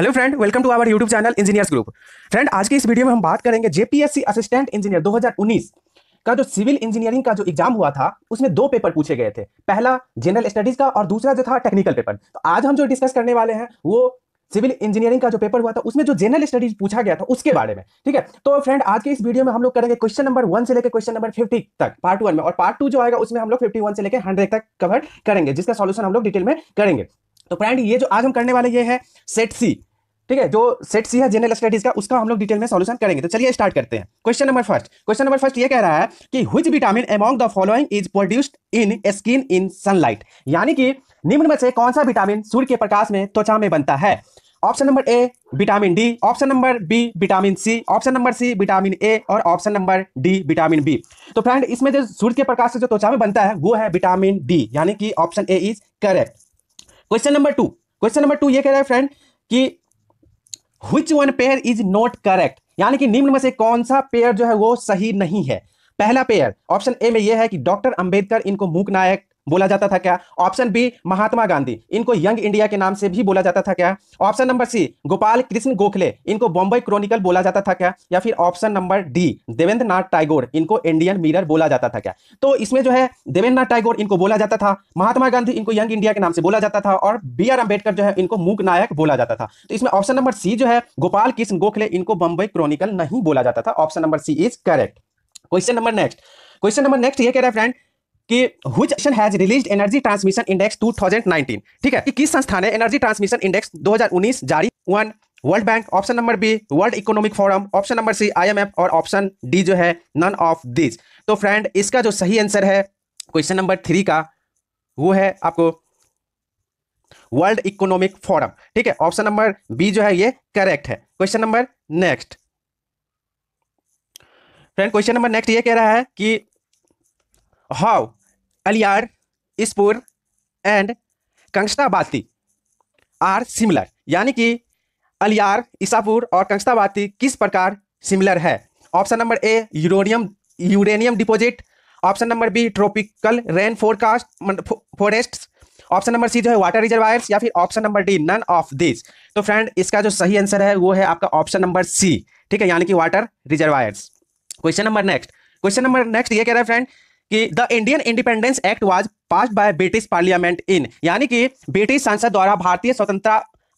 hello friend welcome to our YouTube channel engineers group friend आज की इस video में हम बात करेंगे जेपीएससी असिस्टेंट इंजीनियर 2019 का जो सिविल इंजीनियरिंग का जो एग्जाम हुआ था उसमें दो पेपर पूछे गए थे पहला जनरल स्टडीज का और दूसरा जो था टेक्निकल पेपर तो आज हम जो डिस्कस करने वाले हैं वो सिविल इंजीनियरिंग का जो पेपर हुआ था उसमें जो जनरल स्टडीज पूछा गया था उसके बारे में ठीक है तो फ्रेंड आज के इस वीडियो में हम लोग करेंगे क्वेश्चन नंबर वन से लेकर क्वेश्चन नंबर फिफ्टी तक पार्ट वन में और पार्ट टू जो आएगा उसमें हम लोग फिफ्टी वन से लेकर हंड्रेड तक कवर करेंगे जिसका सोल्यूशन हम लोग डिटेल में करेंगे तो फ्रेंड ये जो आज हम करने वाले ये है सेट सी ठीक है जो सेट सी है जनरल स्टडीज का उसका हम लोग डिटेल में सॉल्यूशन करेंगे तो चलिए स्टार्ट करते हैं question number first question number first ये कह रहा है कि which vitamin among the following is produced in skin in sunlight यानी कि निम्न में से कौन सा विटामिन सूर्य के प्रकाश में त्वचा में बनता है option number A vitamin D option number B vitamin C option number C vitamin A और option number D vitamin B तो फ्रेंड इसमें जो सूर्य के प्रकाश से जो त्वचा में बनता है वो है विटामिन डी यानी कि option A is correct question number two question number two ये कह रहा है फ्रेंड कि which one pair is not correct यानी कि निम्न में से कौन सा पेयर जो है वो सही नहीं है पहला पेयर ऑप्शन ए में यह है कि डॉक्टर अंबेडकर इनको मूक नायक बोला जाता था क्या ऑप्शन बी महात्मा गांधी इनको यंग इंडिया के नाम से भी बोला जाता था क्या option number C Gopal Krishna Gokhale इनको बॉम्बे क्रॉनिकल बोला जाता था क्या या फिर option number D Devendra Nath Tagore इनको इंडियन मिरर बोला जाता था क्या तो इसमें जो है देवेंद्र नाथ टाइगोर इनको बोला जाता था महात्मा गांधी इनको यंग इंडिया के नाम से बोला जाता था और बी आर अंबेडकर जो है इनको मूक नायक बोला जाता था तो इसमें ऑप्शन नंबर सी जो है गोपाल कृष्ण गोखले इनको बॉम्बे क्रॉनिकल नहीं बोला जाता था option number C is correct question number next question number next ये कह रहा है फ्रेंड कि whose action has release energy transmission index 2019 ठीक है कि किस संस्था ने एनर्जी ट्रांसमिशन इंडेक्स 2019 जारी one World Bank option number B World Economic Forum option number C IMF और ऑप्शन डी जो है नन ऑफ दिस तो फ्रेंड इसका जो सही आंसर है क्वेश्चन नंबर थ्री का वो है आपको वर्ल्ड इकोनॉमिक फोरम ठीक है ऑप्शन नंबर बी जो है ये करेक्ट है question number next friend question number next ये कह रहा है कि how Aliyar Isapur and Kangsabati are similar यानी कि अलियार ईसापुर और कंगस्ताबाती किस प्रकार सिमिलर है option number A uranium uranium deposit option number B tropical rain forecast forest option number C जो है वाटर रिजर्वायर्स या फिर option number D none of this तो फ्रेंड इसका जो सही आंसर है वो है आपका ऑप्शन नंबर सी ठीक है यानी कि water reservoirs question number next question number next ये कह रहा है फ्रेंड कि the Indian Independence Act was pass by British Parliament in यानी कि ब्रिटिश संसद द्वारा भारतीय स्वतंत्रता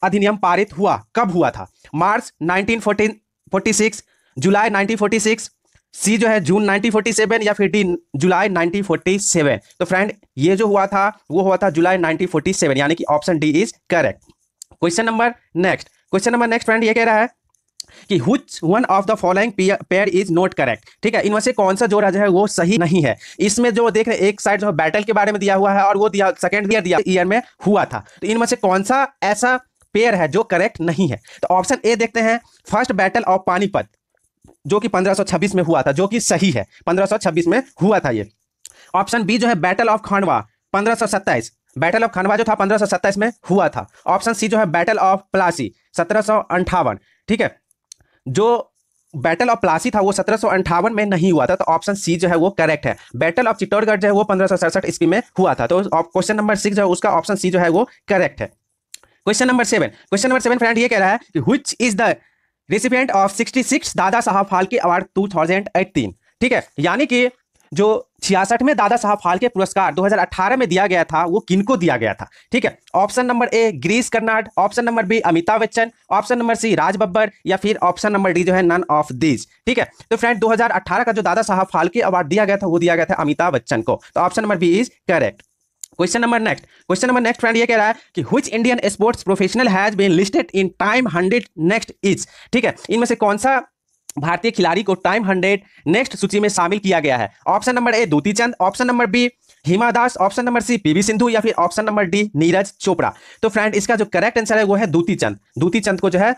अधिनियम पारित हुआ कब हुआ था मार्च 1946 जुलाई 1946 सी जो है जून 1947 या फिर डी जुलाई 1947 तो फ्रेंड ये जो हुआ था वो हुआ था जुलाई 1947 यानी कि option D is correct question number next question number next friend ये कह रहा है कि which one of the following pair is not correct ठीक है इनमें से कौन सा जो जो है वो सही नहीं है इसमें जो देख रहे एक साइड जो बैटल के बारे में दिया हुआ है और वो दिया सेकेंड ईयर दिया ईयर में हुआ था तो इनमें से कौन सा ऐसा पेयर है जो करेक्ट नहीं है तो ऑप्शन ए देखते हैं फर्स्ट बैटल ऑफ पानीपत जो कि 1526 में हुआ था जो कि सही है 1526 में हुआ था ये ऑप्शन बी जो है battle of Khandwa 1527 battle of Khandwa जो था 1527 में हुआ था ऑप्शन सी जो है बैटल ऑफ प्लासी सत्रह ठीक है जो बैटल ऑफ प्लासी था वो सत्रह में नहीं हुआ था तो ऑप्शन सी जो है वो करेक्ट है बैटल ऑफ चित्तौड़गढ़ जो है वो पंद्रह ईस्वी में हुआ था तो क्वेश्चन नंबर सिक्स जो है उसका ऑप्शन सी जो है वो करेक्ट है question number seven question number seven friend ये कह रहा है कि which is the recipient of 66 Dada साहब फाल्के अवार्ड 2018 ठीक है यानी कि जो छियासठ में दादा साहब फाल्के पुरस्कार 2018 में दिया गया था वो किनको दिया गया था ठीक है option number A Girish Karnad option number B Amitabh Bachchan option number C Raj Babbar या फिर ऑप्शन नंबर डी जो है नन ऑफ दीज ठीक है तो फ्रेंड 2018 का जो दादा साहब फाल्के अवार्ड दिया गया था वो दिया गया था अमिताभ बच्चन को तो option number B is correct question number next question number next friend ये कह रहा है कि which Indian sports professional has been listed in Time hundred next is ठीक है इनमें से कौन सा भारतीय खिलाड़ी को टाइम हंड्रेड नेक्स्ट सूची में शामिल किया गया है option number A Dutee Chand option number B Hima Das option number C PV Sindhu या फिर option number D Neeraj Chopra तो फ्रेंड इसका जो करेक्ट आंसर है वो है दूती चंद दूती चंद को जो है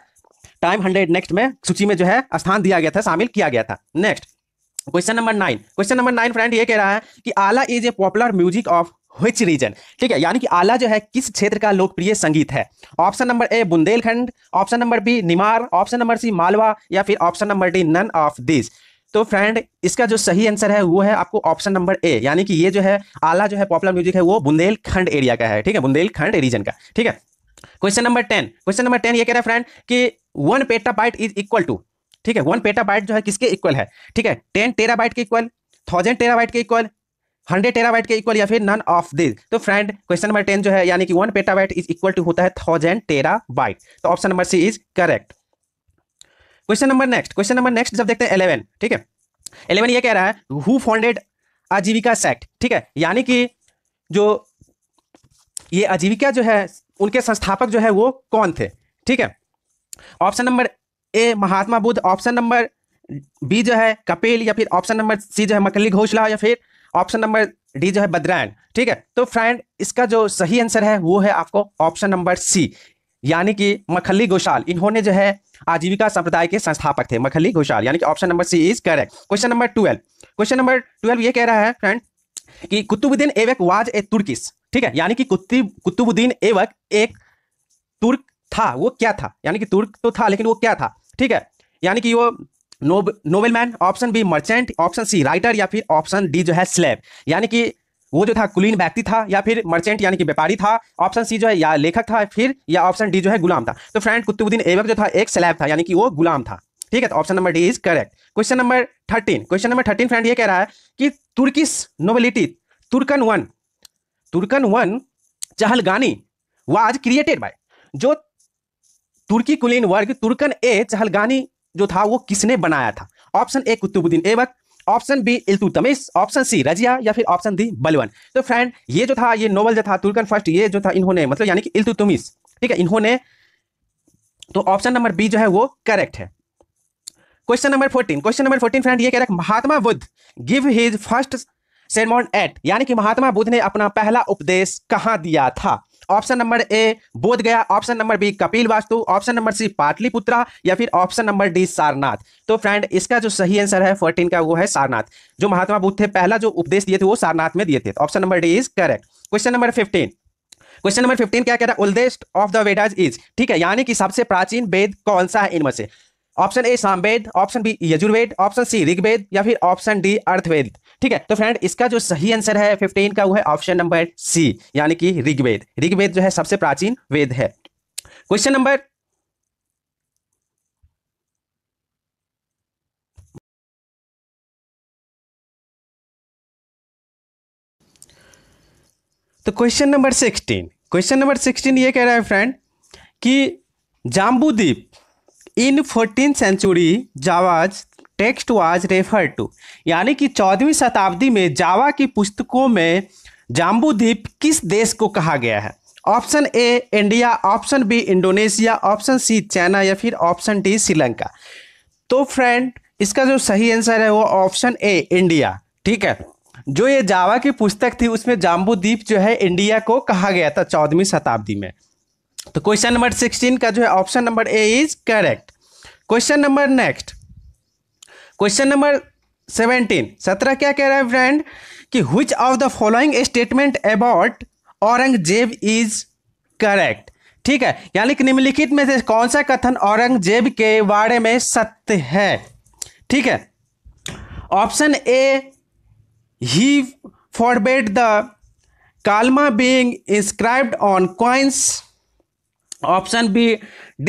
टाइम हंड्रेड नेक्स्ट में सूची में जो है स्थान दिया गया था शामिल किया गया था next question number nine question number nine friend ये कह रहा है कि Alha is a popular music of which region ठीक है यानी कि आला जो है किस क्षेत्र का लोकप्रिय संगीत है option number A Bundelkhand option number B Nimar option number C Malwa या फिर option number D none of this तो फ्रेंड इसका जो सही आंसर है वो है आपको ऑप्शन नंबर ए यानी कि ये जो है आला जो है पॉपुलर म्यूजिक है वो बुंदेलखंड एरिया का है ठीक है बुंदेलखंड रीजन का ठीक है question number ten question number ten ये कह रहा है फ्रेंड कि one petabyte is equal to ठीक है वन पेटाबाइट जो है किसके इक्वल है ठीक है टेन टेराबाइट के इक्वल थाउजेंड टेराबाइट के इक्वल हंड्रेड टेराबाइट के इक्वल या फिर नन ऑफ दिस तो फ्रेंड क्वेश्चन नंबर टेन जो है यानी कि one petabyte is equal to होता है थाउजेंड टेराबाइट तो option number C is correct question number next question number next जब देखते हैं इलेवन ठीक है इलेवन ये कह रहा है हु फाउंडेड आजीविका सेक्ट ठीक है यानी कि जो ये आजीविका जो है उनके संस्थापक जो है वो कौन थे ठीक है option number A Mahatma Buddha option number B जो है कपिल या फिर ऑप्शन नंबर सी जो है मकली घोषला या फिर ऑप्शन नंबर डी जो है बद्रायन ठीक है तो फ्रेंड इसका जो सही आंसर है वो है आपको ऑप्शन नंबर सी यानी कि मखली घोषाल इन्होंने जो है आजीविका संप्रदाय के संस्थापक थे मखली घोषाल यानी कि option number C is correct question number twelve question number twelve ये कह रहा है फ्रेंड कि Qutubuddin Aibak was a Turkish ठीक है यानी कि कुतुबुद्दीन एवक एक तुर्क था वो क्या था यानी कि तुर्क तो था लेकिन वो क्या था ठीक है यानी कि वो noble man option B merchant option C writer या फिर ऑप्शन डी जो है स्लेब यानी कि वो जो था कुलीन व्यक्ति था या फिर मर्चेंट यानी कि व्यापारी था ऑप्शन सी जो है या लेखक था फिर या ऑप्शन डी जो है गुलाम था तो फ्रेंड कुतुबुद्दीन ऐबक जो था एक स्लैब था यानी कि वो गुलाम था ठीक है तो option number D is correct question number thirteen question number thirteen friend ये कह रहा है कि तुर्किस नोबिलिटी तुर्कन वन तुर्कन वन चहलगानी वाज क्रिएटेड बाय जो तुर्की कुलीन वर्ग तुर्कन ए चहलगानी जो था वो किसने बनाया था option A Qutubuddin Aibak option B Iltutmish option C Razia या फिर ऑप्शन डी बलवन तो फ्रेंड ये जो था ये नोवल जो था तुर्कन फर्स्ट ये जो था इन्होंने मतलब यानी कि इल्तुतमिस ठीक है इन्होंने तो ऑप्शन नंबर बी जो है वो करेक्ट है question number fourteen question number fourteen friend ये कह रहा है Mahatma Buddha give his first sermon at यानी कि महात्मा बुद्ध ने अपना पहला उपदेश कहाँ दिया था option number A Bodh Gaya option number B Kapilavastu option number C Pataliputra या फिर ऑप्शन नंबर डी सारनाथ तो फ्रेंड इसका जो सही आंसर है फोर्टीन का वो है सारनाथ जो महात्मा बुद्ध थे पहला जो उपदेश दिए थे वो सारनाथ में दिए थे option number D is correct question number fifteen question number fifteen क्या कह रहा है oldest of the Vedas is ठीक है यानी कि सबसे प्राचीन वेद कौन सा है इनमें से option A Samaveda option B Yajurveda option C Rigveda या फिर ऑप्शन डी अर्थवेद ठीक है तो फ्रेंड इसका जो सही आंसर है फिफ्टीन का वो है ऑप्शन नंबर सी यानी कि ऋग्वेद ऋग्वेद जो है सबसे प्राचीन वेद है क्वेश्चन नंबर तो question number sixteen question number sixteen ये कह रहा है फ्रेंड कि जाम्बूदीप इन फोर्टीन सेंचुरी जावाज टेक्स्ट वाज रेफर टू यानी कि चौदहवीं शताब्दी में जावा की पुस्तकों में जाम्बूद्वीप किस देश को कहा गया है option A India option B Indonesia option C China या फिर ऑप्शन डी श्रीलंका तो फ्रेंड इसका जो सही आंसर है वो ऑप्शन ए इंडिया ठीक है जो ये जावा की पुस्तक थी उसमें जाम्बूद्वीप जो है इंडिया को कहा गया था चौदहवीं शताब्दी में तो क्वेश्चन नंबर सिक्सटीन का जो है option number A is correct question number next question number seventeen सत्रह क्या कह रहा है फ्रेंड कि which of the following statement about Aurangzeb is correct ठीक है यानी कि निम्नलिखित में से कौन सा कथन औरंगजेब के बारे में सत्य है ठीक है option A he forbade the Kalma being inscribed on coins option B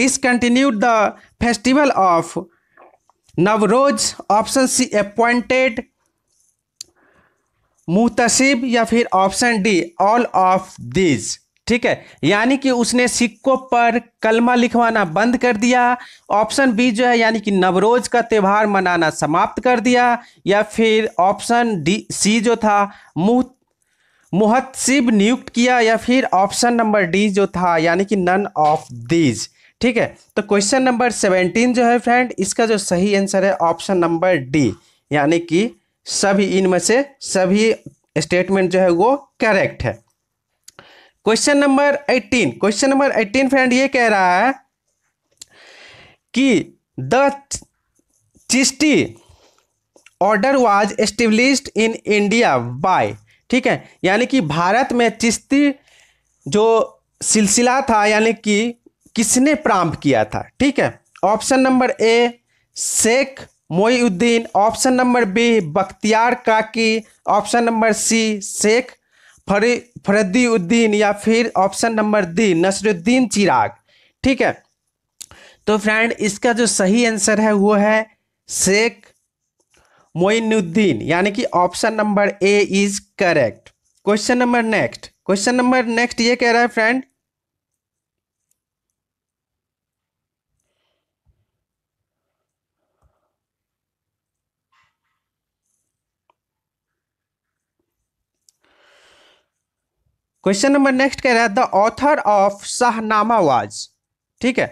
discontinued the festival of Navroz option C appointed Muhtasib या फिर option D all of this ठीक है यानी कि उसने सिक्कों पर कलमा लिखवाना बंद कर दिया ऑप्शन बी जो है यानी कि नवरोज का त्यौहार मनाना समाप्त कर दिया या फिर ऑप्शन डी सी जो था मुह मुहतसिब नियुक्त किया या फिर ऑप्शन नंबर डी जो था यानी कि नन ऑफ दीज ठीक है तो क्वेश्चन नंबर सेवेंटीन जो है फ्रेंड इसका जो सही आंसर है ऑप्शन नंबर डी यानी कि सभी इनमें से सभी स्टेटमेंट जो है वो करेक्ट है question number eighteen question number eighteen friend ये कह रहा है कि the Chishti order was establish in India by ठीक है यानी कि भारत में चिस्ती जो सिलसिला था यानी कि किसने प्रारंभ किया था ठीक है option number A Sheikh Moinuddin option number B Bakhtiyar Kaki option number C Sheikh Fari Fariduddin या फिर option number D Nasiruddin Chirag ठीक है तो फ्रेंड इसका जो सही आंसर है वो है शेख मोइनुद्दीन यानी कि option number A is correct question number next question number next ये कह रहा है फ्रेंड क्वेश्चन नंबर नेक्स्ट कह रहा है the author of Shahnama was ठीक है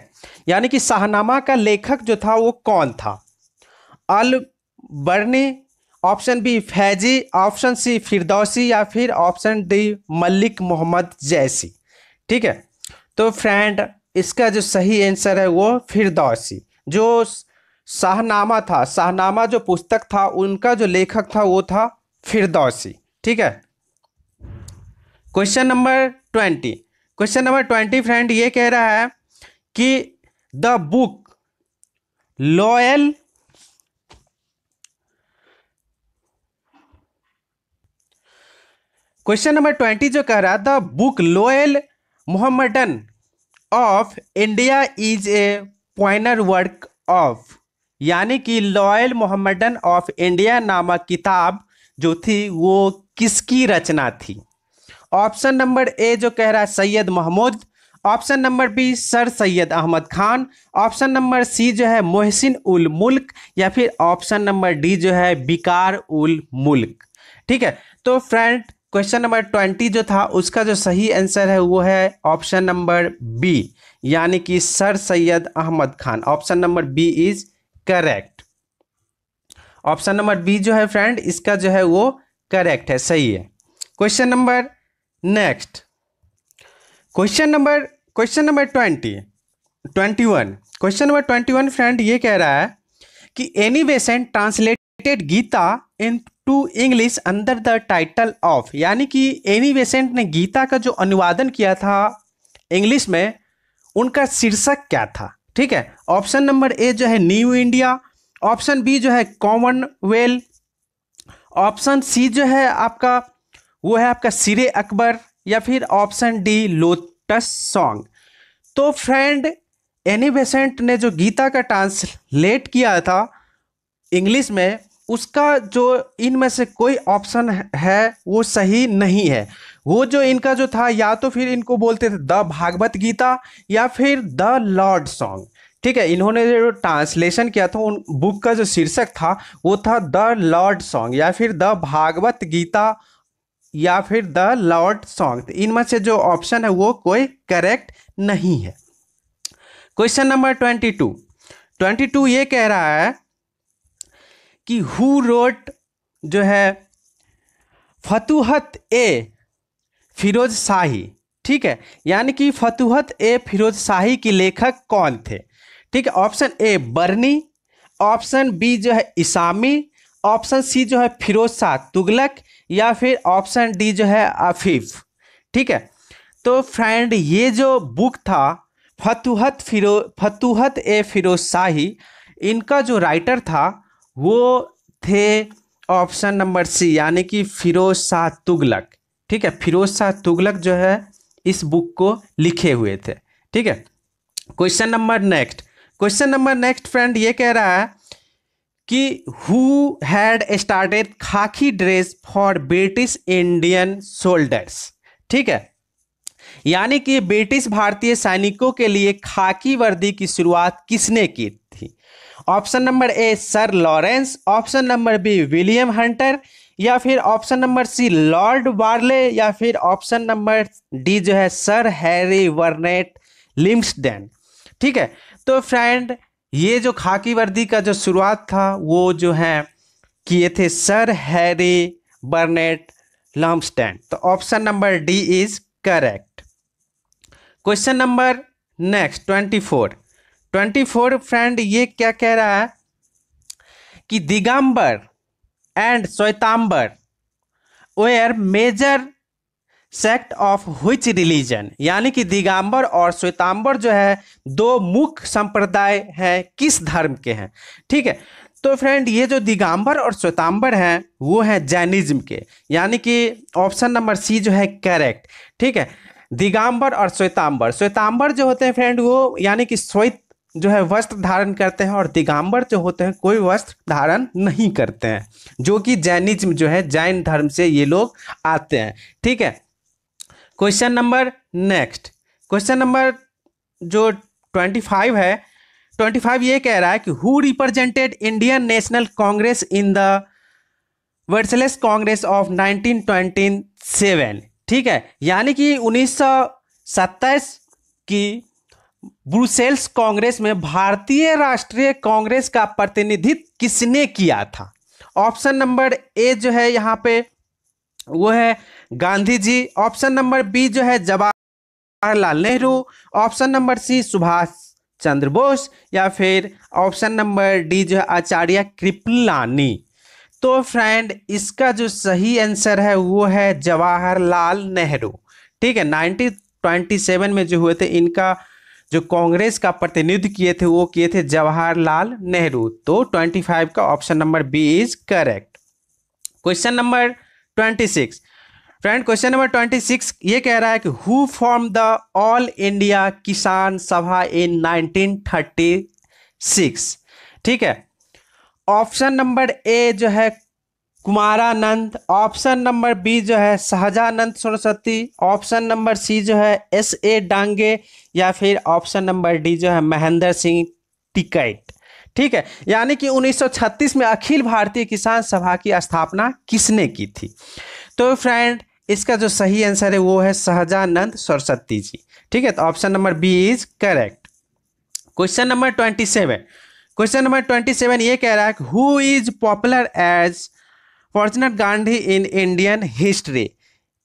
यानी कि शाहनामा का लेखक जो था वो कौन था Al Barni option B Faizi option C Firdausi या फिर ऑप्शन डी मलिक मोहम्मद जैसी ठीक है तो फ्रेंड इसका जो सही आंसर है वो फिरदौसी जो शाहनामा था शाहनामा जो पुस्तक था उनका जो लेखक था वो था फिरदौसी ठीक है question number twenty question number twenty friend ये कह रहा है कि the book loyal question number twenty जो कह रहा the book loyal Mohammedan of India is a pioneer work of यानी कि लॉयल मोहम्मदन ऑफ इंडिया नामक किताब जो थी वो किसकी रचना थी ऑप्शन नंबर ए जो कह रहा है Syed Mahmud option number B sir Syed Ahmed Khan option number C जो है मोहसिन उल मुल्क या फिर ऑप्शन नंबर डी जो है बिकार उल मुल्क ठीक है तो फ्रेंड क्वेश्चन नंबर ट्वेंटी जो था उसका जो सही आंसर है वो है ऑप्शन नंबर बी यानी कि sir Syed Ahmed Khan option number B is correct option number B जो है फ्रेंड इसका जो है वो करेक्ट है सही है question number next question number question number twenty twenty one question number twenty one friend ये कह रहा है कि Annie Besant translated Gita into English under the title of यानी कि एनी बेसेंट ने गीता का जो अनुवादन किया था इंग्लिश में उनका शीर्षक क्या था ठीक है ऑप्शन नंबर ए जो है न्यू इंडिया ऑप्शन बी जो है कॉमनवेल्थ ऑप्शन सी जो है आपका वो है आपका सिरे अकबर या फिर ऑप्शन डी लोटस सॉन्ग तो फ्रेंड एनी बेसेंट ने जो गीता का ट्रांसलेट किया था इंग्लिश में उसका जो इनमें से कोई ऑप्शन है वो सही नहीं है वो जो इनका जो था या तो फिर इनको बोलते थे द भागवत गीता या फिर द लॉर्ड सॉन्ग ठीक है इन्होंने जो ट्रांसलेशन किया था उन बुक का जो शीर्षक था वो था द लॉर्ड सॉन्ग या फिर द भागवत गीता या फिर द लॉर्ड सॉन्ग तो इनमें से जो ऑप्शन है वो कोई करेक्ट नहीं है question number twenty two twenty two ये कह रहा है कि हु रोट जो है फतूहत ए फिरोज शाही ठीक है यानी कि फतूहत ए फिरोज शाही के लेखक कौन थे ठीक है option A Barni option B जो है इसामी ऑप्शन सी जो है फिरोज शाह तुगलक या फिर ऑप्शन डी जो है आफिफ ठीक है तो फ्रेंड ये जो बुक था फतूहत फिरो फतूहत ए फिरोज शाही इनका जो राइटर था वो थे ऑप्शन नंबर सी यानी कि फिरोज शाह तुगलक ठीक है फिरोज शाह तुगलक जो है इस बुक को लिखे हुए थे ठीक है question number next question number next friend ये कह रहा है कि who had started khaki dress for British Indian soldiers ठीक है यानी कि ब्रिटिश भारतीय सैनिकों के लिए खाकी वर्दी की शुरुआत किसने की थी option number A sir Lawrence option number B William Hunter या फिर option number C Lord Warley या फिर ऑप्शन नंबर डी जो है सर हैरी वर्नेट लिम्सडेन ठीक है तो फ्रेंड ये जो खाकी वर्दी का जो शुरुआत था वो जो है किए थे सर हैरी बर्नेट लॉम्पस्टैंड तो option number D is correct question number next twenty four twenty four friend ये क्या कह रहा है कि Digambar and Shwetambar were major sect of which religion यानी कि दिगंबर और श्वेतांबर जो है दो मुख्य संप्रदाय हैं किस धर्म के हैं ठीक है तो फ्रेंड ये जो दिगंबर और श्वेतांबर हैं वो हैं जैनिज्म के यानी कि ऑप्शन नंबर सी जो है करेक्ट ठीक है दिगंबर और श्वेतांबर श्वेतांबर जो होते हैं फ्रेंड वो यानी कि श्वेत जो है वस्त्र धारण करते हैं और दिगंबर जो होते हैं कोई वस्त्र धारण नहीं करते हैं जो कि जैनिज्म जो है जैन धर्म से ये लोग आते हैं ठीक है question number next question number जो ट्वेंटी फाइव है ट्वेंटी फाइव ये कह रहा है कि who represented Indian National Congress in the Brussels congress of nineteen twenty seven ठीक है यानी कि उन्नीस सौ सत्ताईस की ब्रुसेल्स कांग्रेस में भारतीय राष्ट्रीय कांग्रेस का प्रतिनिधित्व किसने किया था ऑप्शन नंबर ए जो है यहाँ पे वो है Gandhi ji option number B जो है Jawaharlal Nehru option number C Subhash Chandra Bose या फिर ऑप्शन नंबर डी जो है आचार्य कृपलानी तो फ्रेंड इसका जो सही आंसर है वो है जवाहरलाल नेहरू ठीक है 1927 में जो हुए थे इनका जो कांग्रेस का प्रतिनिधित्व किए थे वो किए थे जवाहरलाल नेहरू तो 25 का option number B is correct question number 26 friend question number twenty six ये कह रहा है कि who form the All India Kisan Sabha इन 1936 ठीक है ऑप्शन नंबर ए जो है कुमारानंद ऑप्शन नंबर बी जो है Sahajanand Saraswati option number C जो है एस ए डांगे या फिर ऑप्शन नंबर डी जो है महेंद्र सिंह टिकैट ठीक है यानी कि 1936 में अखिल भारतीय किसान सभा की स्थापना किसने की थी तो फ्रेंड इसका जो सही आंसर है वो है सहजानंद सरस्वती जी ठीक है तो option number B is correct question number twenty seven question number twenty seven ये कह रहा है who is popular as fortunate Gandhi in Indian history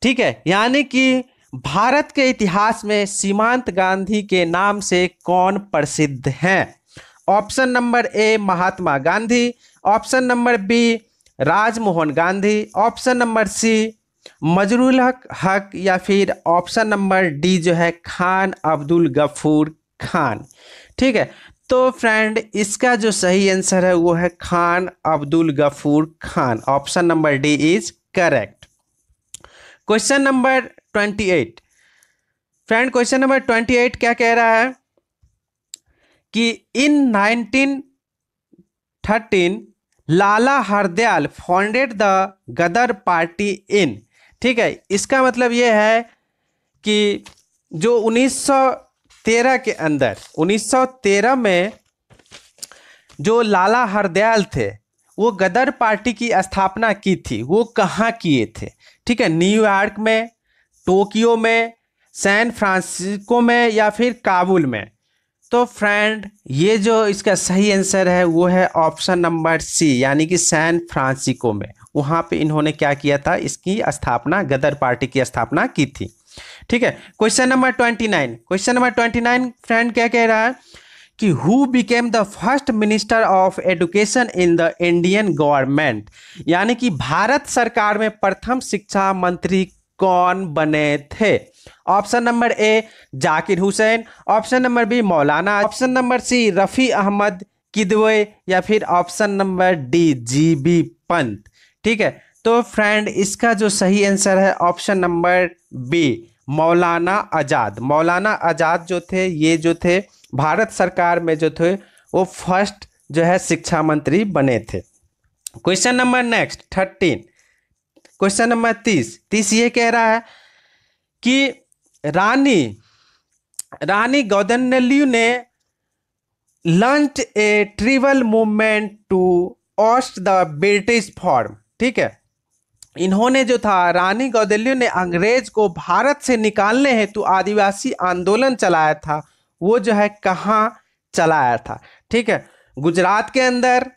ठीक है यानी कि भारत के इतिहास में सीमांत गांधी के नाम से कौन प्रसिद्ध हैं option number A Mahatma Gandhi option number B Rajmohan Gandhi option number C Mazharul Haque Haque या फिर ऑप्शन नंबर डी जो है खान अब्दुल गफूर खान ठीक है तो फ्रेंड इसका जो सही आंसर है वो है Khan Abdul Ghaffar Khan option number D is correct question number twenty eight friend question number twenty eight क्या कह रहा है कि in nineteen thirteen Lala Hardayal founded the Ghadar party in ठीक है इसका मतलब ये है कि जो 1913 के अंदर 1913 में जो लाला हरदयाल थे वो गदर पार्टी की स्थापना की थी वो कहाँ किए थे ठीक है न्यूयॉर्क में टोक्यो में सैन फ्रांसिस्को में या फिर काबुल में तो फ्रेंड ये जो इसका सही आंसर है वो है ऑप्शन नंबर सी यानी कि सैन फ्रांसिस्को में वहाँ पे इन्होंने क्या किया था इसकी स्थापना गदर पार्टी की स्थापना की थी ठीक है question number twenty nine question number twenty nine friend क्या कह रहा है कि who became the first minister of education in the Indian government यानी कि भारत सरकार में प्रथम शिक्षा मंत्री कौन बने थे option number A Zakir Hussain option number B Maulana option number C Rafi Ahmed Kidwai या फिर option number D G B Pant ठीक है तो फ्रेंड इसका जो सही आंसर है ऑप्शन नंबर बी मौलाना आज़ाद मौलाना आज़ाद जो थे ये जो थे भारत सरकार में जो थे वो फर्स्ट जो है शिक्षा मंत्री बने थे question number next thirteen question number तीस तीस ये कह रहा है कि रानी रानी गौदनल्यू ने launch a tribal movement to oust the British form ठीक है इन्होंने जो था रानी गौदल्यू ने अंग्रेज को भारत से निकालने हेतु आदिवासी आंदोलन चलाया था वो जो है कहाँ चलाया था ठीक है गुजरात के अंदर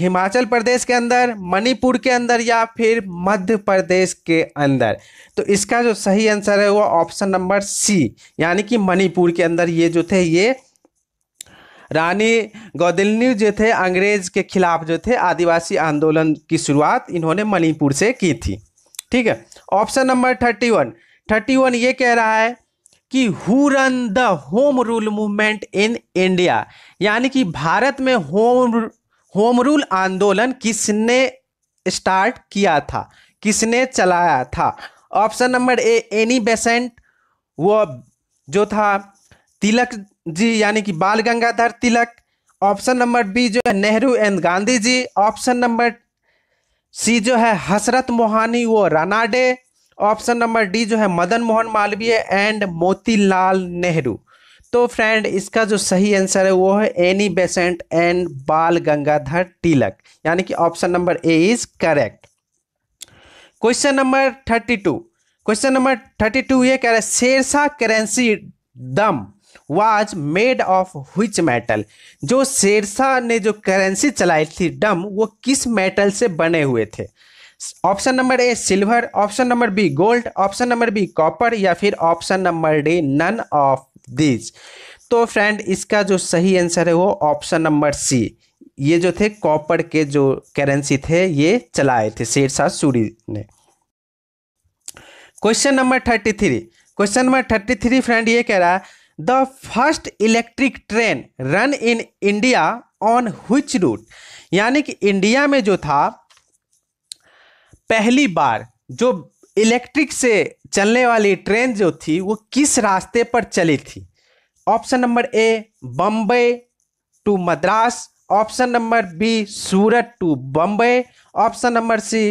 हिमाचल प्रदेश के अंदर मणिपुर के अंदर या फिर मध्य प्रदेश के अंदर तो इसका जो सही आंसर है वो ऑप्शन नंबर सी यानी कि मणिपुर के अंदर ये जो थे ये रानी गौदिलनी जो थे अंग्रेज के खिलाफ जो थे आदिवासी आंदोलन की शुरुआत इन्होंने मणिपुर से की थी ठीक है option number thirty one thirty one ये कह रहा है कि who ran the home rule movement in India यानी कि भारत में होम होम रूल आंदोलन किसने स्टार्ट किया था किसने चलाया था option number A Annie Besant वो जो था तिलक जी यानी कि Bal Gangadhar Tilak option number B जो है Nehru and Gandhi ji option number C जो है हसरत मोहानी वो रानाडे ऑप्शन नंबर डी जो है मदन मोहन मालवीय एंड मोतीलाल नेहरू तो फ्रेंड इसका जो सही आंसर है वो है एनी बेसेंट एंड बाल गंगाधर तिलक यानी कि option number A is correct question number thirty two question number thirty two ये कह रहा है Sher Shah currency dam was made of which metal जो शेरशाह ने जो करेंसी चलाई थी डम वो किस मेटल से बने हुए थे option number A silver option number B gold option number B copper या फिर option number D none of this तो फ्रेंड इसका जो सही आंसर है वो ऑप्शन नंबर सी ये जो थे कॉपर के जो करेंसी थे ये चलाए थे शेरशाह सूरी ने question number thirty three question number thirty three friend ये कह रहा है the first electric train run in India on which route यानी कि इंडिया में जो था पहली बार जो इलेक्ट्रिक से चलने वाली ट्रेन जो थी वो किस रास्ते पर चली थी option number A Bombay to Madras option number B Surat to Bombay option number C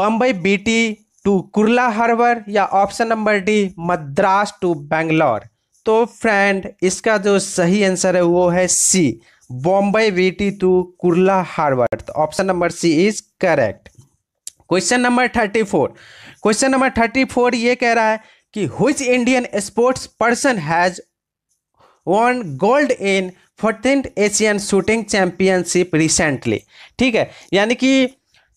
Bombay BT to Kurla harbour या option number D Madras to Bangalore तो फ्रेंड इसका जो सही आंसर है वो है C Bombay VT to Kurla harbour तो option number C is correct question number thirty four question number thirty four ये कह रहा है कि which Indian sports person has one gold in fourteen Asian shooting championship recently ठीक है यानी कि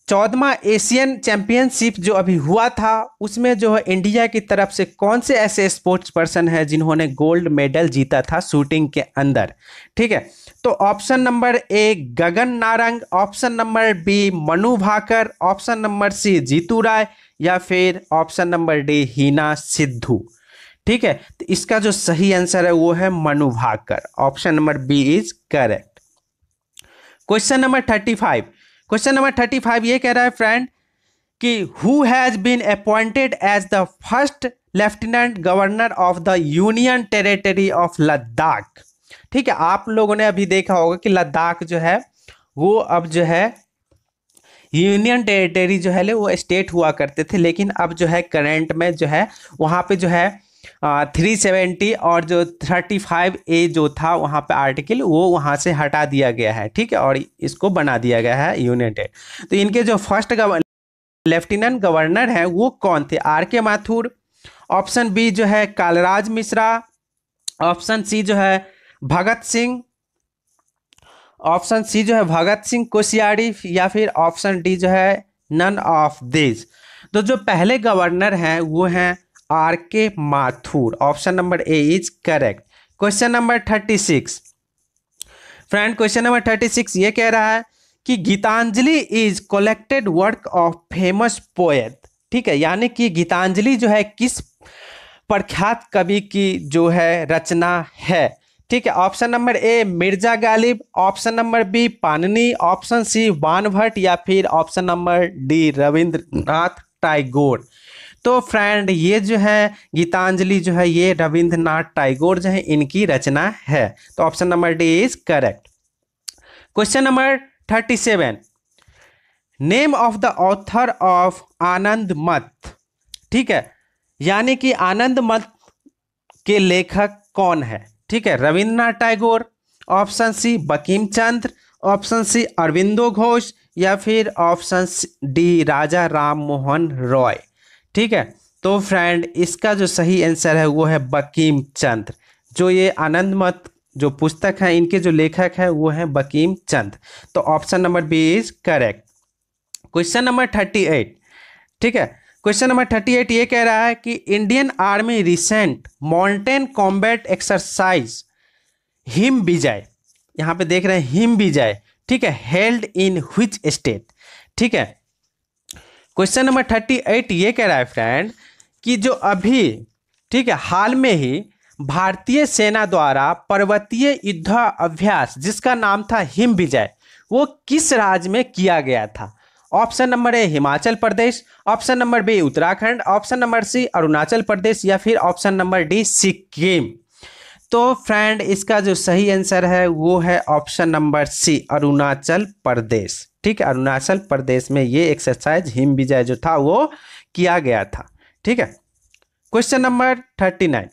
चौदवा एशियन चैंपियनशिप जो अभी हुआ था उसमें जो है इंडिया की तरफ से कौन से ऐसे स्पोर्ट्स पर्सन है जिन्होंने गोल्ड मेडल जीता था शूटिंग के अंदर ठीक है तो option number A Gagan Narang option number B Manu Bhaker option number C Jitu Rai या फिर option number D Heena Sidhu ठीक है तो इसका जो सही आंसर है वो है Manu Bhaker option number B is correct question number thirty five question number thirty five ये कह रहा है फ्रेंड कि who has been appointed as the first lieutenant governor of the union territory of Ladakh ठीक है आप लोगों ने अभी देखा होगा कि लद्दाख जो है वो अब जो है यूनियन टेरिटरी जो है ले वो स्टेट हुआ करते थे लेकिन अब जो है करंट में जो है वहाँ पे जो है थ्री सेवेंटी और जो थर्टी फाइव ए जो था वहाँ पे आर्टिकल वो वहाँ से हटा दिया गया है ठीक है और इसको बना दिया गया है यूनाइटेड तो इनके जो फर्स्ट लेफ्टिनेंट गवर्नर हैं वो कौन थे are K Mathur option B जो है कालराज मिश्रा ऑप्शन सी जो है भगत सिंह ऑप्शन सी जो है भगत सिंह कोशियारी या फिर ऑप्शन डी जो है नन ऑफ दिस तो जो पहले गवर्नर हैं वो हैं R K Mathur option number A is correct question number thirty six friend question number thirty six ये कह रहा है कि Gitanjali is collected work of famous poet ठीक है यानी कि गीतांजलि जो है किस प्रख्यात कवि की जो है रचना है ठीक है option number A Mirza Ghalib option number B Panini option C Banabhatta या फिर option number D Rabindranath Tagore तो फ्रेंड ये जो है गीतांजलि जो है ये रविंद्रनाथ टाइगोर जो है इनकी रचना है तो option number D is correct question number thirty seven name of the author of Anandamath ठीक है यानी कि आनंद मत के लेखक कौन है ठीक है Rabindranath Tagore option C Bankim Chandra option C Aurobindo Ghosh या फिर ऑप्शन डी राजा राम मोहन रॉय ठीक है तो फ्रेंड इसका जो सही आंसर है वो है बकीम चंद्र जो ये आनंद मत जो पुस्तक है इनके जो लेखक है वो है बकीम चंद तो option number B is correct question number thirty eight ठीक है क्वेश्चन नंबर थर्टी एट ये कह रहा है कि Indian army recent mountain combat exercise Him Vijay यहाँ पे देख रहे हैं हिम विजय ठीक है हेल्ड इन विच स्टेट ठीक है क्वेश्चन नंबर थर्टी एट ये कह रहा है फ्रेंड कि जो अभी ठीक है हाल में ही भारतीय सेना द्वारा पर्वतीय युद्ध अभ्यास जिसका नाम था हिम विजय वो किस राज्य में किया गया था option number A Himachal Pradesh option number B Uttarakhand option number C Arunachal Pradesh या फिर ऑप्शन नंबर डी सिक्किम तो फ्रेंड इसका जो सही आंसर है वो है option number C Arunachal Pradesh ठीक है अरुणाचल प्रदेश में ये एक्सरसाइज हिम विजय जो था वो किया गया था ठीक है question number thirty nine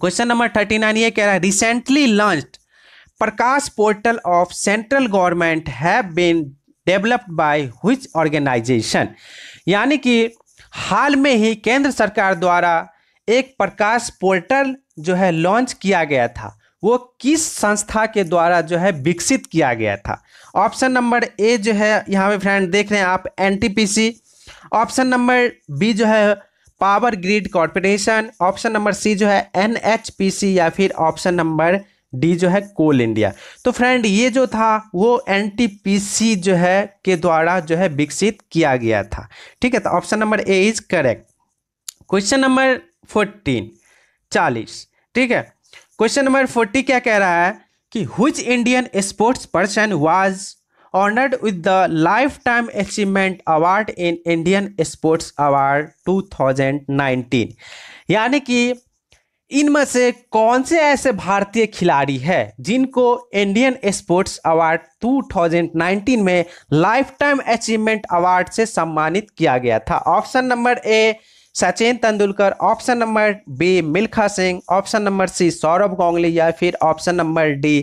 question number thirty nine ये कह रहा है recently launch Prakash portal of central government have been developed by which organisation यानी कि हाल में ही केंद्र सरकार द्वारा एक प्रकाश पोर्टल जो है लॉन्च किया गया था वो किस संस्था के द्वारा जो है विकसित किया गया था ऑप्शन नंबर ए जो है यहाँ पे फ्रेंड देख रहे हैं आप एनटीपीसी ऑप्शन नंबर बी जो है power grid corporation option number C जो है एनएचपीसी या फिर ऑप्शन नंबर डी जो है कोल इंडिया तो फ्रेंड ये जो था वो एनटीपीसी जो है के द्वारा जो है विकसित किया गया था ठीक है तो option number A is correct question number fourteen चालीस ठीक है क्वेश्चन नंबर फोर्टी क्या कह रहा है कि which Indian sports person was honoured with the lifetime achievement award in Indian sports award 2019 यानी कि इनमें से कौन से ऐसे भारतीय खिलाड़ी है जिनको इंडियन स्पोर्ट्स अवार्ड 2019 में लाइफ टाइम अचीवमेंट अवार्ड से सम्मानित किया गया था option number A Sachin Tendulkar option number B Milkha Singh option number C Sourav Ganguly या फिर option number D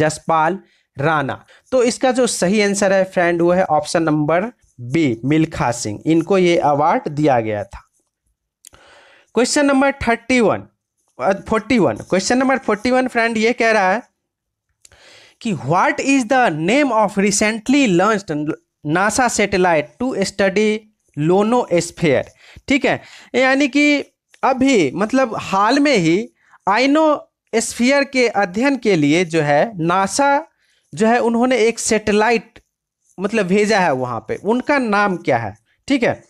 Jaspal Rana तो इसका जो सही आंसर है फ्रेंड वो है option number B Milkha Singh इनको ये अवार्ड दिया गया था question number thirty one forty one question number forty one friend ये कह रहा है कि what is the name of recently launched NASA satellite to study ionosphere ठीक है यानी कि अभी मतलब हाल में ही एस्फियर के अध्ययन के लिए जो है नासा जो है उन्होंने एक सेटेलाइट मतलब भेजा है वहाँ पे उनका नाम क्या है ठीक है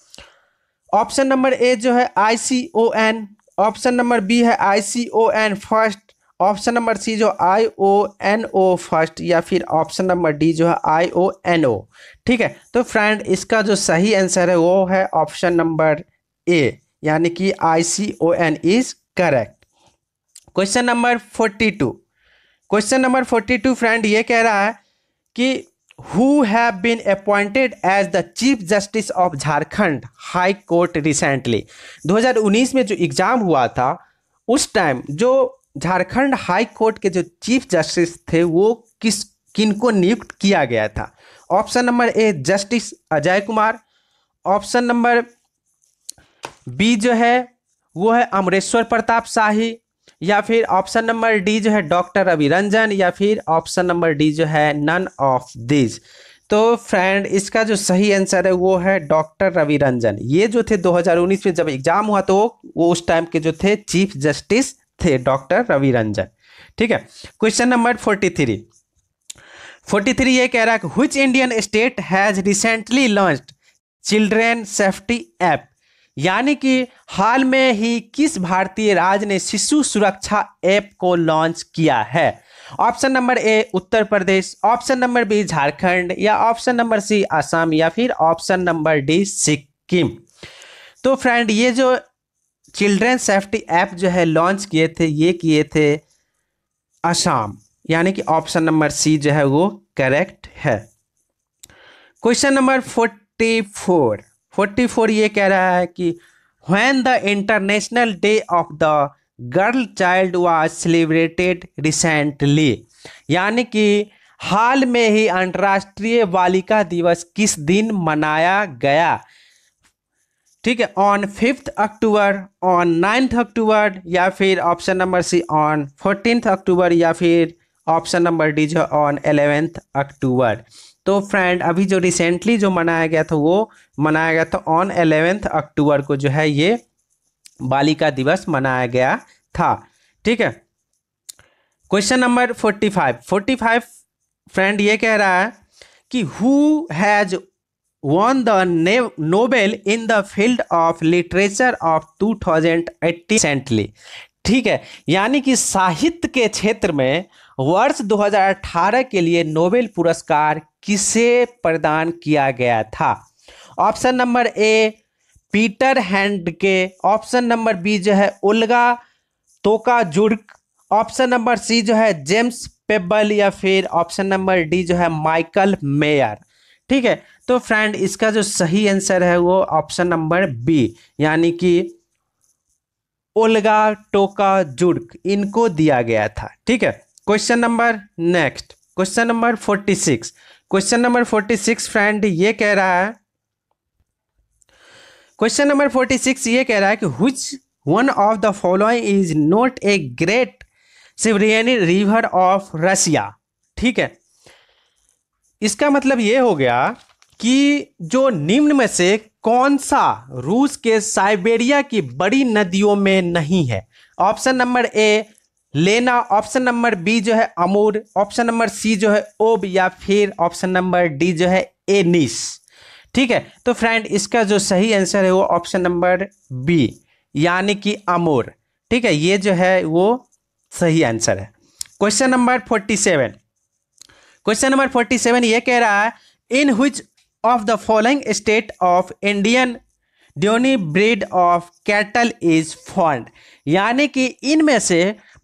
ऑप्शन नंबर ए जो है I C O N option number B है I C O N first option number C जो I O N O first या फिर ऑप्शन नंबर डी जो है आई ओ एन ओ ठीक है तो फ्रेंड इसका जो सही आंसर है वो है ऑप्शन नंबर ए यानी कि I C O N is correct question number forty two question number forty two friend ये कह रहा है कि who have been appointed as the chief justice of Jharkhand high court recently 2019 में जो एग्ज़ाम हुआ था उस टाइम जो झारखंड हाई कोर्ट के जो चीफ जस्टिस थे वो किस किनको नियुक्त किया गया था option number A justice Ajay Kumar option number B जो है वो है अमरेश्वर प्रताप शाही या फिर ऑप्शन नंबर डी जो है डॉक्टर रविरंजन या फिर ऑप्शन नंबर डी जो है नन ऑफ दिज तो फ्रेंड इसका जो सही आंसर है वो है डॉक्टर रवि रंजन ये जो थे 2019 में जब एग्जाम हुआ तो वो उस टाइम के जो थे चीफ जस्टिस थे डॉक्टर रवि रंजन ठीक है question number forty three forty three ये कह रहा है which Indian state has recently launch children safety app यानी कि हाल में ही किस भारतीय राज्य ने शिशु सुरक्षा ऐप को लॉन्च किया है option number A Uttar Pradesh option number B Jharkhand या ऑप्शन नंबर सी असम या फिर ऑप्शन नंबर डी सिक्किम तो फ्रेंड ये जो चिल्ड्रेन सेफ्टी ऐप जो है लॉन्च किए थे ये किए थे असम यानी कि ऑप्शन नंबर सी जो है वो करेक्ट है question number forty four forty four ये कह रहा है कि when the international day of the girl child was celebrated recently यानी कि हाल में ही अंतर्राष्ट्रीय बालिका दिवस किस दिन मनाया गया ठीक है on fifth October on ninth October या फिर option number C on fourteen October या फिर ऑप्शन नंबर डी जो ऑन एलेवेंथ अक्टूबर तो फ्रेंड अभी जो रिसेंटली जो मनाया गया था वो मनाया गया था ऑन एलेवेंथ अक्टूबर को जो है ये बालिका दिवस मनाया गया था ठीक है question number forty five forty five friend ये कह रहा है कि who has won the Nobel in the of of literature of 2018 recently ठीक है यानी कि साहित्य के क्षेत्र में वर्ष 2018 के लिए नोबेल पुरस्कार किसे प्रदान किया गया था option number A Peter Handke option number B जो है उल्गा तोका जुर्क ऑप्शन नंबर सी जो है जेम्स पेबल या फिर ऑप्शन नंबर डी जो है माइकल मेयर ठीक है तो फ्रेंड इसका जो सही आंसर है वो ऑप्शन नंबर बी यानी कि ओलगा टोका जुर्क इनको दिया गया था ठीक है question number next question number forty six question number forty six friend ये कह रहा है क्वेश्चन नंबर फोर्टी सिक्स ये कह रहा है कि which one of the following is not a great Siberian river of Russia ठीक है इसका मतलब ये हो गया कि जो निम्न में से कौन सा रूस के साइबेरिया की बड़ी नदियों में नहीं है ऑप्शन नंबर ए लेना ऑप्शन नंबर बी जो है अमूर ऑप्शन नंबर सी जो है ओब या फिर ऑप्शन नंबर डी जो है एनिस ठीक है तो फ्रेंड इसका जो सही आंसर है वो ऑप्शन नंबर बी यानी कि अमूर ठीक है ये जो है वो सही आंसर है question number forty seven question number forty seven ये कह रहा है in which of the following state of Indian Deoni breed of cattle is found यानी कि इनमें से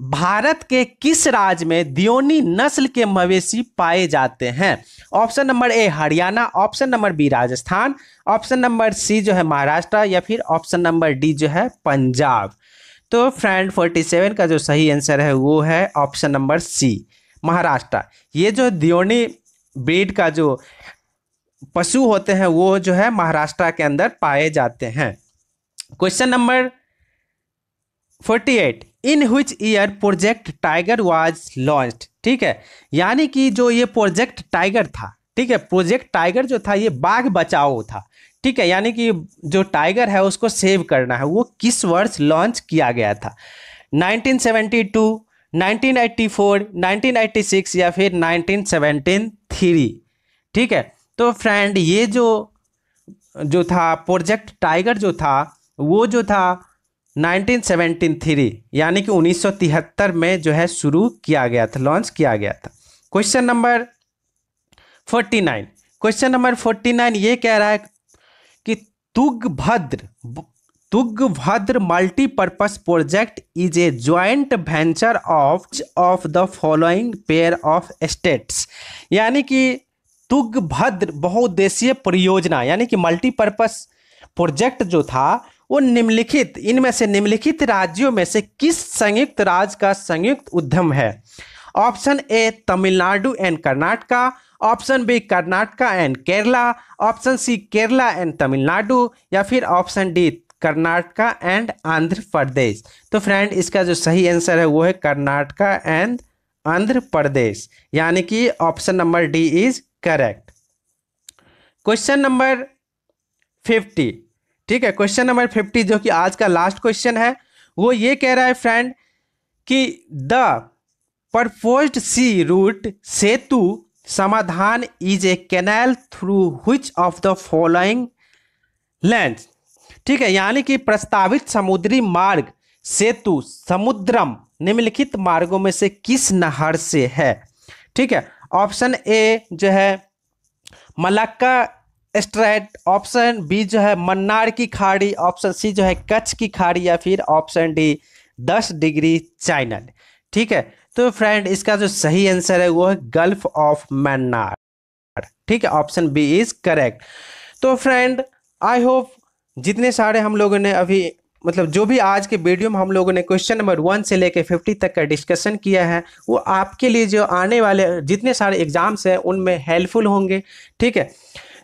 भारत के किस राज्य में दियोनी नस्ल के मवेशी पाए जाते हैं option number A Haryana option number B Rajasthan option number C जो है महाराष्ट्र या फिर ऑप्शन नंबर डी जो है पंजाब तो फ्रेंड फोर्टी सेवन का जो सही आंसर है वो है ऑप्शन नंबर सी महाराष्ट्र ये जो दियोनी ब्रीड का जो पशु होते हैं वो जो है महाराष्ट्र के अंदर पाए जाते हैं question number forty eight in which year project tiger was launch ठीक है यानी कि जो ये प्रोजेक्ट टाइगर था ठीक है प्रोजेक्ट टाइगर जो था ये बाघ बचाओ था ठीक है यानी कि जो टाइगर है उसको सेव करना है वो किस वर्ष लॉन्च किया गया था 1972 1984 1986 या फिर 1973 ठीक है तो फ्रेंड ये जो जो था प्रोजेक्ट टाइगर जो था वो जो था 1973 यानी कि 1973 में जो है शुरू किया गया था लॉन्च किया गया था क्वेश्चन नंबर 49 क्वेश्चन नंबर 49 ये कह रहा है कि Tungabhadra Tungabhadra multipurpose project is a joint venture of of the following pair of states यानी कि तुगभद्र बहुउद्देशीय परियोजना यानी कि मल्टीपर्पज प्रोजेक्ट जो था वो निम्नलिखित इनमें से निम्नलिखित राज्यों में से किस संयुक्त राज्य का संयुक्त उद्यम है option A Tamil Nadu and Karnataka option B Karnataka and Kerala option C Kerala and Tamil Nadu या फिर option D Karnataka and Andhra Pradesh तो फ्रेंड इसका जो सही आंसर है वो है कर्नाटका एंड आंध्र प्रदेश यानी कि option number D is correct question number fifty ठीक है क्वेश्चन नंबर फिफ्टी जो कि आज का लास्ट क्वेश्चन है वो ये कह रहा है फ्रेंड कि the proposed sea route Sethusamudram is a canal through which of the following land ठीक है यानी कि प्रस्तावित समुद्री मार्ग सेतु समुद्रम निम्नलिखित मार्गों में से किस नहर से है ठीक है ऑप्शन ए जो है मलक्का स्ट्रेट ऑप्शन बी जो है मन्नार की खाड़ी ऑप्शन सी जो है कच्छ की खाड़ी या फिर ऑप्शन डी दस डिग्री चाइनल ठीक है तो फ्रेंड इसका जो सही आंसर है वो है गल्फ ऑफ मन्नार ठीक है ऑप्शन बी इज करेक्ट तो फ्रेंड आई होप जितने सारे हम लोगों ने अभी मतलब जो भी आज के वीडियो में हम लोगों ने क्वेश्चन नंबर वन से लेकर फिफ्टी तक का डिस्कशन किया है वो आपके लिए जो आने वाले जितने सारे एग्जाम्स हैं उनमें हेल्पफुल होंगे ठीक है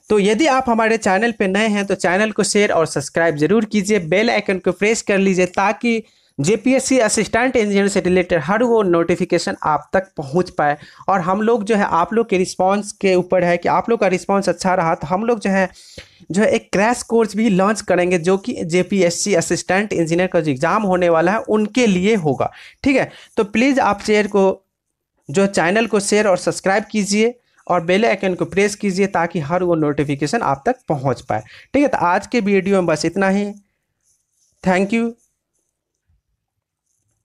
तो यदि आप हमारे चैनल पर नए हैं तो चैनल को शेयर और सब्सक्राइब जरूर कीजिए बेल आइकन को प्रेस कर लीजिए ताकि जेपीएससी असिस्टेंट इंजीनियर से रिलेटेड हर वो नोटिफिकेशन आप तक पहुंच पाए और हम लोग जो है आप लोग के रिस्पांस के ऊपर है कि आप लोग का रिस्पांस अच्छा रहा तो हम लोग जो है जो है एक क्रैश कोर्स भी लॉन्च करेंगे जो कि जेपीएससी असिस्टेंट इंजीनियर का जो एग्ज़ाम होने वाला है उनके लिए होगा ठीक है तो प्लीज़ आप शेयर को जो चैनल को शेयर और सब्सक्राइब कीजिए और बेल आइकन को प्रेस कीजिए ताकि हर वो नोटिफिकेशन आप तक पहुंच पाए ठीक है तो आज के वीडियो में बस इतना ही थैंक यू